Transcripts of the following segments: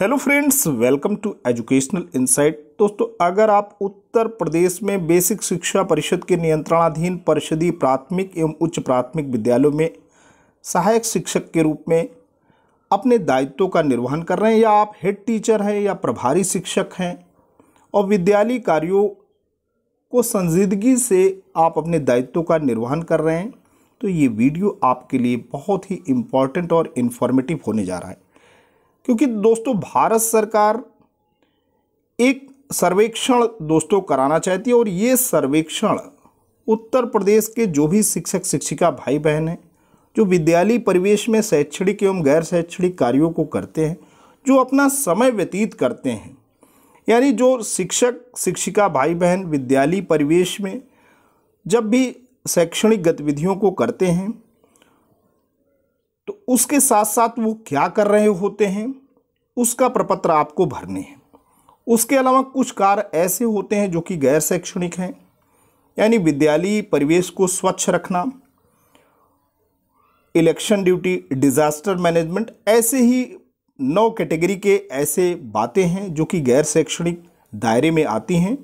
Hello friends welcome to educational insight दोस्तों अगर आप उत्तर प्रदेश में बेसिक शिक्षा परिषद के नियंत्रणाधीन परिषदीय प्राथमिक एवं उच्च प्राथमिक विद्यालयों में सहायक शिक्षक के रूप में अपने दायित्वों का निर्वहन कर रहे हैं या आप हेड टीचर हैं या प्रभारी शिक्षक हैं और विद्यालय कार्यों को संजीदगी से आप अपने दायित्वों का निर्वहन कर रहे हैं तो ये वीडियो आपके लिए बहुत ही इम्पॉर्टेंट और इन्फॉर्मेटिव होने जा रहा है क्योंकि दोस्तों भारत सरकार एक सर्वेक्षण दोस्तों कराना चाहती है और ये सर्वेक्षण उत्तर प्रदेश के जो भी शिक्षक शिक्षिका भाई बहन हैं जो विद्यालय परिवेश में शैक्षणिक एवं गैर शैक्षणिक कार्यों को करते हैं जो अपना समय व्यतीत करते हैं यानी जो शिक्षक शिक्षिका भाई बहन विद्यालय परिवेश में जब भी शैक्षणिक गतिविधियों को करते हैं तो उसके साथ साथ वो क्या कर रहे होते हैं उसका प्रपत्र आपको भरने हैं उसके अलावा कुछ कार्य ऐसे होते हैं जो कि गैर शैक्षणिक हैं यानी विद्यालयी परिवेश को स्वच्छ रखना इलेक्शन ड्यूटी डिज़ास्टर मैनेजमेंट ऐसे ही नौ कैटेगरी के ऐसे बातें हैं जो कि गैर शैक्षणिक दायरे में आती हैं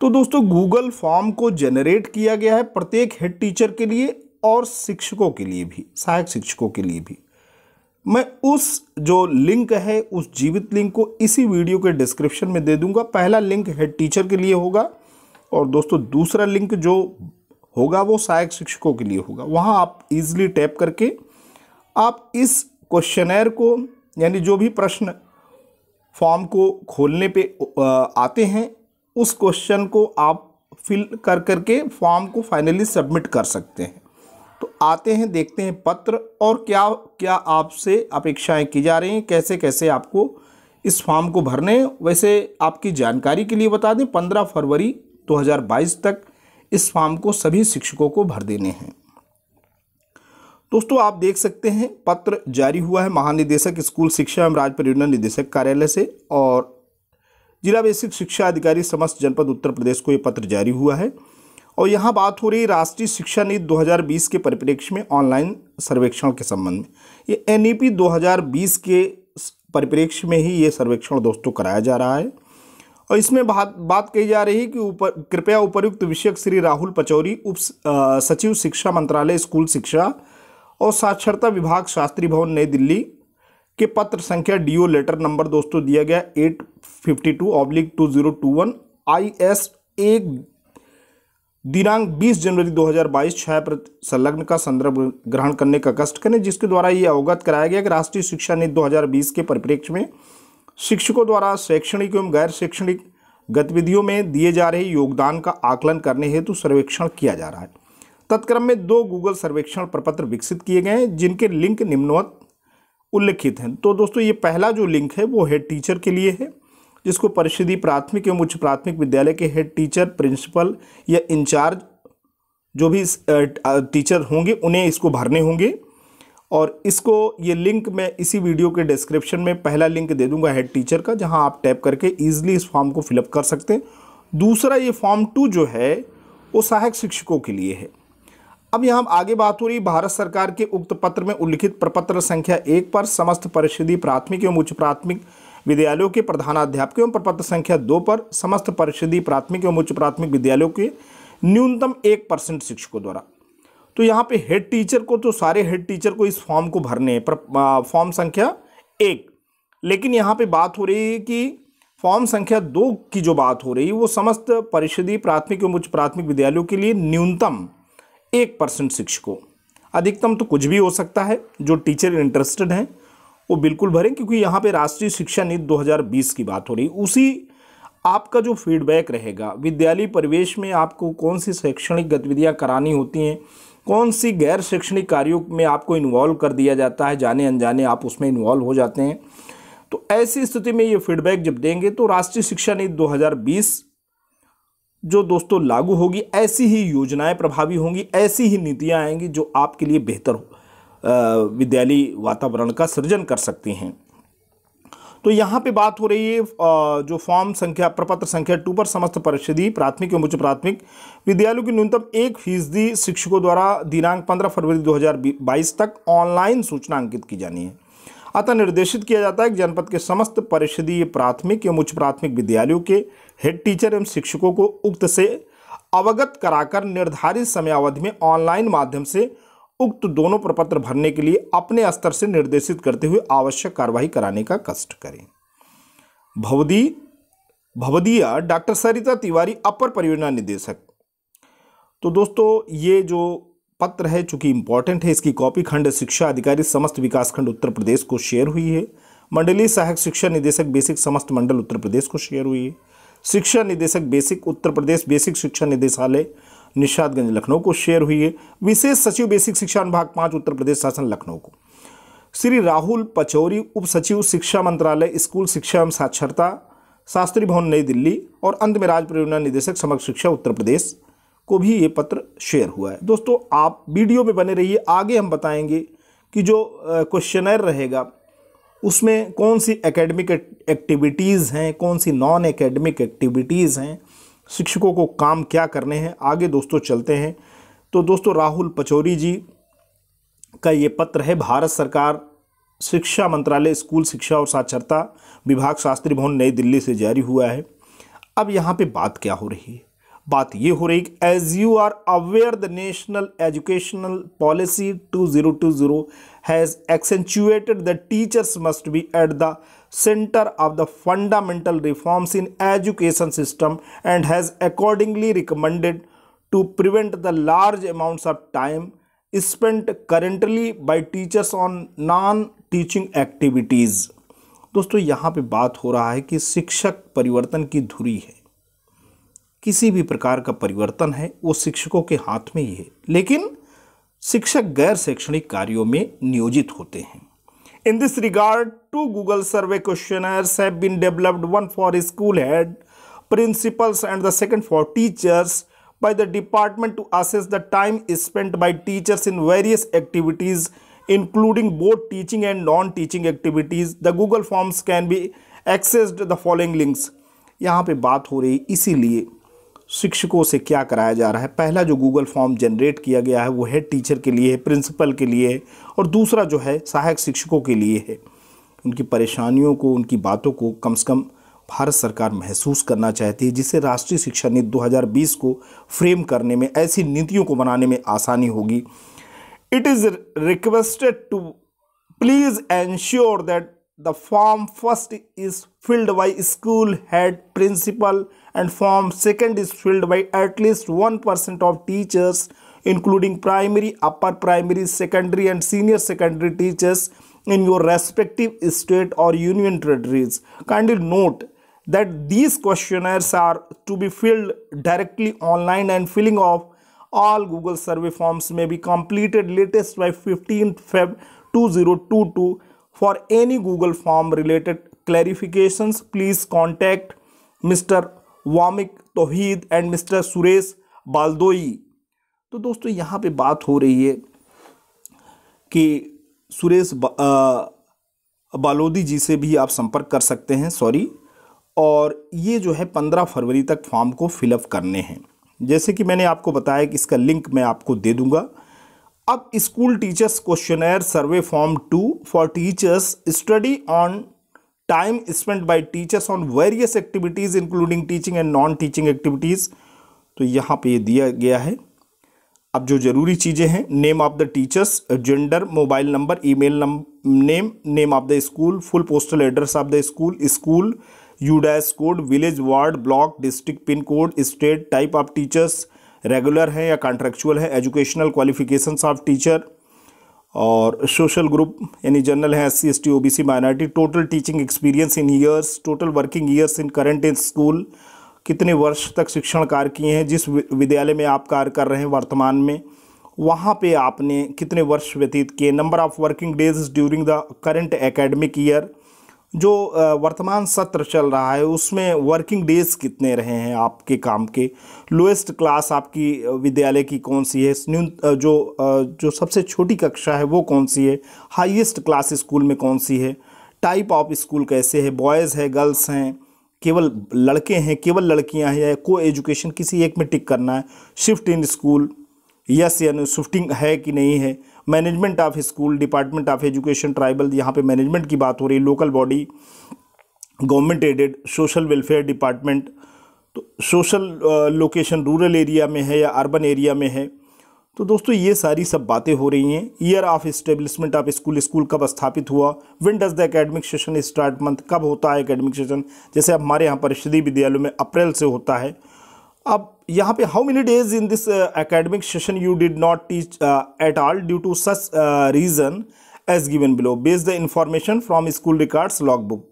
तो दोस्तों गूगल फॉर्म को जनरेट किया गया है प्रत्येक हेड टीचर के लिए और शिक्षकों के लिए भी सहायक शिक्षकों के लिए भी मैं उस जो लिंक है उस जीवित लिंक को इसी वीडियो के डिस्क्रिप्शन में दे दूंगा पहला लिंक हेड टीचर के लिए होगा और दोस्तों दूसरा लिंक जो होगा वो सहायक शिक्षकों के लिए होगा वहाँ आप इजिली टैप करके आप इस क्वेश्चनर को यानी जो भी प्रश्न फॉर्म को खोलने पे आते हैं उस क्वेश्चन को आप फिल कर करके फॉर्म को फाइनली सबमिट कर सकते हैं तो आते हैं देखते हैं पत्र और क्या क्या आपसे अपेक्षाएं की जा रही हैं कैसे कैसे आपको इस फॉर्म को भरने वैसे आपकी जानकारी के लिए बता दें पंद्रह फरवरी 2022 तक इस फॉर्म को सभी शिक्षकों को भर देने हैं दोस्तों आप देख सकते हैं पत्र जारी हुआ है महानिदेशक स्कूल शिक्षा एवं राज्य परियोजना निदेशक कार्यालय से और जिला बेसिक शिक्षा अधिकारी समस्त जनपद उत्तर प्रदेश को ये पत्र जारी हुआ है और यहाँ बात हो रही है राष्ट्रीय शिक्षा नीति 2020 के परिप्रेक्ष्य में ऑनलाइन सर्वेक्षण के संबंध में ये एन 2020 के परिप्रेक्ष्य में ही ये सर्वेक्षण दोस्तों कराया जा रहा है और इसमें बात बात कही जा रही है कि उप कृपया उपयुक्त विषयक श्री राहुल पचौरी उप सचिव शिक्षा मंत्रालय स्कूल शिक्षा और साक्षरता विभाग शास्त्री भवन नई दिल्ली के पत्र संख्या डी लेटर नंबर दोस्तों दिया गया eight fifty two oblique two zero two one I S एक दिनांक 20 जनवरी 2022 प्रति संलग्न का संदर्भ ग्रहण करने का कष्ट करें जिसके द्वारा ये अवगत कराया गया कि राष्ट्रीय शिक्षा नीति 2020 के परिप्रेक्ष्य में शिक्षकों द्वारा शैक्षणिक एवं गैर शैक्षणिक गतिविधियों में दिए जा रहे योगदान का आकलन करने हेतु सर्वेक्षण किया जा रहा है तत्क्रम में दो गूगल सर्वेक्षण प्रपत्र विकसित किए गए हैं जिनके लिंक निम्नवत उल्लिखित हैं तो दोस्तों ये पहला जो लिंक है वो हेड टीचर के लिए है जिसको परिषदी प्राथमिक एवं उच्च प्राथमिक विद्यालय के हेड टीचर प्रिंसिपल या इंचार्ज जो भी टीचर होंगे उन्हें इसको भरने होंगे और इसको ये लिंक मैं इसी वीडियो के डिस्क्रिप्शन में पहला लिंक दे दूंगा हेड टीचर का जहां आप टैप करके ईजिली इस फॉर्म को फिलअप कर सकते हैं दूसरा ये फॉर्म टू जो है वो सहायक शिक्षकों के लिए है अब यहाँ आगे बात हो रही भारत सरकार के उक्त पत्र में उल्लिखित प्रपत्र संख्या एक पर समस्त परिषदी प्राथमिक एवं उच्च प्राथमिक विद्यालयों के प्रधानाध्यापकों एवं प्रपत्र संख्या दो पर समस्त परिषदीय प्राथमिक एवं उच्च प्राथमिक विद्यालयों के न्यूनतम एक परसेंट शिक्षकों द्वारा तो यहाँ पे हेड टीचर को तो सारे हेड टीचर को इस फॉर्म को भरने पर फॉर्म संख्या एक लेकिन यहाँ पे बात हो रही है कि फॉर्म संख्या दो की जो बात हो रही है वो समस्त परिषदीय प्राथमिक एवं उच्च प्राथमिक विद्यालयों के लिए न्यूनतम एक परसेंट शिक्षकों अधिकतम तो कुछ भी हो सकता है जो टीचर इंटरेस्टेड हैं वो बिल्कुल भरें क्योंकि यहाँ पे राष्ट्रीय शिक्षा नीति 2020 की बात हो रही उसी आपका जो फीडबैक रहेगा विद्यालय परिवेश में आपको कौन सी शैक्षणिक गतिविधियाँ करानी होती हैं कौन सी गैर शैक्षणिक कार्यों में आपको इन्वॉल्व कर दिया जाता है जाने अनजाने आप उसमें इन्वॉल्व हो जाते हैं तो ऐसी स्थिति में ये फीडबैक जब देंगे तो राष्ट्रीय शिक्षा नीति 2020 जो दोस्तों लागू होगी ऐसी ही योजनाएं प्रभावी होंगी ऐसी ही नीतियां आएंगी जो आपके लिए बेहतर होगा विद्यालयी वातावरण का सृजन कर सकते हैं तो यहाँ पे बात हो रही है जो फॉर्म संख्या प्रपत्र संख्या टू पर समस्त परिषदी प्राथमिक एवं उच्च प्राथमिक विद्यालयों की न्यूनतम एक फीसदी शिक्षकों द्वारा दिनांक 15 फरवरी 2022 तक ऑनलाइन सूचना अंकित की जानी है अतः निर्देशित किया जाता है कि जनपद के समस्त परिषदीय प्राथमिक एवं उच्च प्राथमिक विद्यालयों के हेड टीचर एवं शिक्षकों को उक्त से अवगत कराकर निर्धारित समयावधि में ऑनलाइन माध्यम से उक्त दोनों प्रपत्र भरने के लिए अपने स्तर से निर्देशित करते हुए आवश्यक कार्यवाही कराने का कष्ट करें भवदी भवदिया डॉक्टर सरिता तिवारी अपर परियोजना निदेशक तो दोस्तों ये जो पत्र है चूंकि इंपॉर्टेंट है इसकी कॉपी खंड शिक्षा अधिकारी समस्त विकास खंड उत्तर प्रदेश को शेयर हुई है मंडलीय सहायक शिक्षा निदेशक बेसिक समस्त मंडल उत्तर प्रदेश को शेयर हुई है शिक्षा निदेशक बेसिक उत्तर प्रदेश बेसिक शिक्षा निदेशालय निषादगंज लखनऊ को शेयर हुई है विशेष सचिव बेसिक शिक्षा विभाग पाँच उत्तर प्रदेश शासन लखनऊ को श्री राहुल पचौरी उप सचिव शिक्षा मंत्रालय स्कूल शिक्षा एवं साक्षरता शास्त्री भवन नई दिल्ली और अंत में राज्य परियोजना निदेशक समग्र शिक्षा उत्तर प्रदेश को भी ये पत्र शेयर हुआ है दोस्तों आप वीडियो में बने रहिए आगे हम बताएंगे कि जो क्वेश्चनर रहेगा उसमें कौन सी एकेडमिक एक्टिविटीज़ हैं कौन सी नॉन एकेडमिक एक्टिविटीज़ हैं शिक्षकों को काम क्या करने हैं आगे दोस्तों चलते हैं तो दोस्तों राहुल पचौरी जी का ये पत्र है भारत सरकार शिक्षा मंत्रालय स्कूल शिक्षा और साक्षरता विभाग शास्त्री भवन नई दिल्ली से जारी हुआ है अब यहाँ पे बात क्या हो रही है बात ये हो रही है as you are aware the national educational policy two two zero zero has accentuated the teachers must be at the center of the fundamental reforms in education system and has accordingly recommended to prevent the large amounts of time spent currently by teachers on non-teaching activities. दोस्तों यहाँ पे बात हो रहा है कि शिक्षक परिवर्तन की धुरी है किसी भी प्रकार का परिवर्तन है वो शिक्षकों के हाथ में ही है लेकिन शिक्षक गैर शैक्षणिक कार्यों में नियोजित होते हैं In this regard, two Google survey questionnaires have been developed, one for school head principals and the second for teachers by the department to assess the time spent by teachers in various activities including both teaching and non-teaching activities. The Google Forms can be accessed the following links. यहाँ पे बात हो रही इसीलिए शिक्षकों से क्या कराया जा रहा है पहला जो गूगल फॉर्म जनरेट किया गया है वो है टीचर के लिए है प्रिंसिपल के लिए है और दूसरा जो है सहायक शिक्षकों के लिए है उनकी परेशानियों को उनकी बातों को कम से कम भारत सरकार महसूस करना चाहती है जिससे राष्ट्रीय शिक्षा नीति 2020 को फ्रेम करने में ऐसी नीतियों को बनाने में आसानी होगी it is requested to please ensure that The form first is filled by school head principal and form second is filled by at least 1% of teachers including primary, upper primary, secondary and senior secondary teachers in your respective state or union territories. Kindly note that these questionnaires are to be filled directly online and filling of all Google survey forms may be completed latest by 15 Feb 2022 for any Google form related clarifications, please contact Mr. Wamiq Tauheed and mister Suresh Baldoi तो दोस्तों यहाँ पे बात हो रही है कि सुरेश बा, आ, बालोदी जी से भी आप संपर्क कर सकते हैं सॉरी और ये जो है पंद्रह फरवरी तक फॉर्म को फिलअप करने हैं जैसे कि मैंने आपको बताया कि इसका लिंक मैं आपको दे दूँगा अब school teachers questionnaire survey form two for teachers study on time spend by teachers on various activities including teaching and non teaching activities तो यहाँ पे ये दिया गया है अब जो ज़रूरी चीज़ें हैं name of the teachers gender mobile number email name name of the school full postal address of the school school dash code village ward block district pin code state type of teachers regular हैं या contractual हैं educational qualification of teacher और social group यानी general है S C S T O B C minority total teaching experience in years total working years in current in school कितने वर्ष तक शिक्षण कार्य किए हैं जिस विद्यालय में आप कार्य कर रहे हैं वर्तमान में वहाँ पे आपने कितने वर्ष व्यतीत किए number of working days during the current academic year जो वर्तमान सत्र चल रहा है उसमें वर्किंग डेज कितने रहे हैं आपके काम के लोएस्ट क्लास आपकी विद्यालय की कौन सी है न्यून जो जो सबसे छोटी कक्षा है वो कौन सी है हाईएस्ट क्लास स्कूल में कौन सी है टाइप ऑफ स्कूल कैसे है बॉयज़ है गर्ल्स हैं केवल लड़के हैं केवल लड़कियां हैं या को एजुकेशन किसी एक में टिक करना है शिफ्ट इन स्कूल यस या नो शिफ्टिंग है कि नहीं है management of school department of education tribal यहाँ पे मैनेजमेंट की बात हो रही है local body government aided social welfare department तो सोशल लोकेशन रूरल एरिया में है या अर्बन एरिया में है तो दोस्तों ये सारी सब बातें हो रही हैं year of establishment of school school कब स्थापित हुआ when does the academic session start month कब होता है एकेडमिक सेशन जैसे हमारे यहाँ परिषदीय विद्यालयों में अप्रैल से होता है अब यहाँ पे how many days in this academic session you did not teach at all due to such reason as given below based the information from school records log book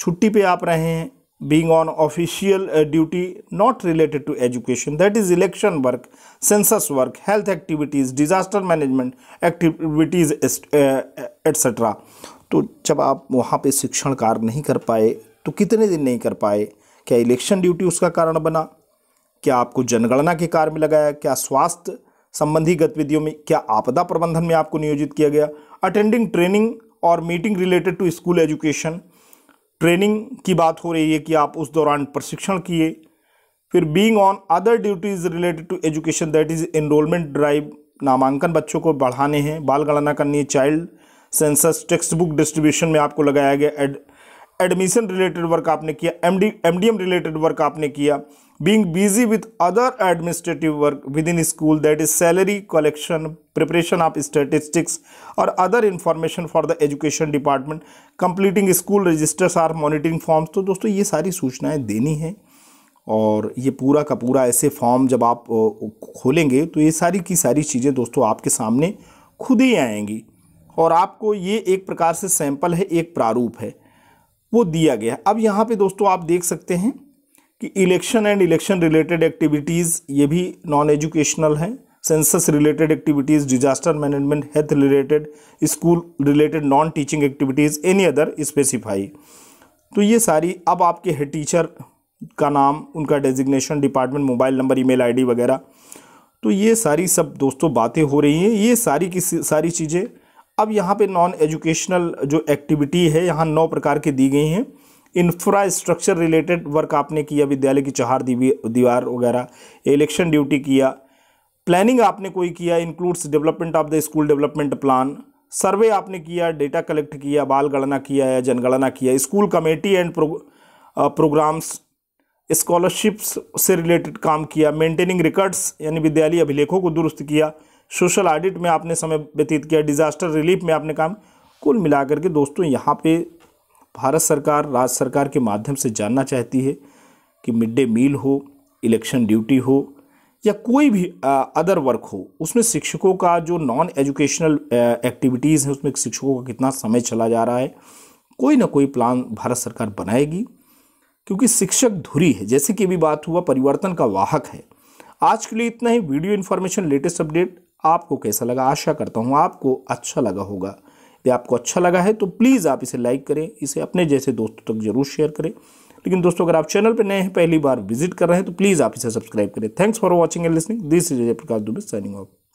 छुट्टी पे आप रहे हैं being on official duty not related to education that is election work census work health activities disaster management activities activities uh, uh, तो जब आप वहाँ पे शिक्षण कार्य नहीं कर पाए तो कितने दिन नहीं कर पाए क्या इलेक्शन ड्यूटी उसका कारण बना क्या आपको जनगणना के कार्य में लगाया क्या स्वास्थ्य संबंधी गतिविधियों में क्या आपदा प्रबंधन में आपको नियोजित किया गया अटेंडिंग ट्रेनिंग और meeting related to school education training की बात हो रही है कि आप उस दौरान प्रशिक्षण किए फिर being on other duties related to education that is enrolment drive नामांकन बच्चों को बढ़ाने हैं बाल गणना करनी है child census text book distribution में आपको लगाया गया एड एडमिशन रिलेटेड वर्क आपने किया एमडी एमडीएम रिलेटेड वर्क आपने किया being busy with other administrative work with in school that is salary collection preparation of statistics और other information for the education department completing school registers or monitoring forms तो दोस्तों ये सारी सूचनाएँ देनी हैं और ये पूरा का पूरा ऐसे फॉर्म जब आप खोलेंगे तो ये सारी की सारी चीज़ें दोस्तों आपके सामने खुद ही आएंगी और आपको ये एक प्रकार से सैंपल है एक प्रारूप है वो दिया गया है अब यहाँ पे दोस्तों आप देख सकते हैं कि election and election related activities ये भी नॉन एजुकेशनल हैं census related activities disaster management health related school related non teaching activities any other specify तो ये सारी अब आपके हेड टीचर का नाम उनका designation department mobile number email ID वगैरह तो ये सारी सब दोस्तों बातें हो रही हैं ये सारी की सारी चीज़ें अब यहाँ पे नॉन एजुकेशनल जो एक्टिविटी है यहाँ नौ प्रकार की दी गई हैं इंफ्रास्ट्रक्चर रिलेटेड वर्क आपने किया विद्यालय की चार दीवार वगैरह इलेक्शन ड्यूटी किया प्लानिंग आपने कोई किया includes development of the school development plan survey आपने किया डेटा कलेक्ट किया बाल गणना किया या जनगणना किया school committee and programs scholarships से रिलेटेड काम किया मेंटेनिंग रिकॉर्ड्स यानी विद्यालय अभिलेखों को दुरुस्त किया सोशल ऑडिट में आपने समय व्यतीत किया डिज़ास्टर रिलीफ में आपने काम कुल मिलाकर के दोस्तों यहाँ पे भारत सरकार राज्य सरकार के माध्यम से जानना चाहती है कि मिड डे मील हो इलेक्शन ड्यूटी हो या कोई भी अदर वर्क हो उसमें शिक्षकों का जो नॉन एजुकेशनल एक्टिविटीज़ हैं उसमें शिक्षकों का कितना समय चला जा रहा है कोई ना कोई प्लान भारत सरकार बनाएगी क्योंकि शिक्षक धुरी है जैसे कि अभी बात हुआ परिवर्तन का वाहक है आज के लिए इतना ही वीडियो इन्फॉर्मेशन लेटेस्ट अपडेट आपको कैसा लगा आशा करता हूँ आपको अच्छा लगा होगा यदि आपको अच्छा लगा है तो प्लीज़ आप इसे लाइक करें इसे अपने जैसे दोस्तों तक जरूर शेयर करें लेकिन दोस्तों अगर आप चैनल पर नए हैं पहली बार विजिट कर रहे हैं तो प्लीज़ आप इसे सब्सक्राइब करें thanks for watching and listening this is Jai Prakash Dubey signing off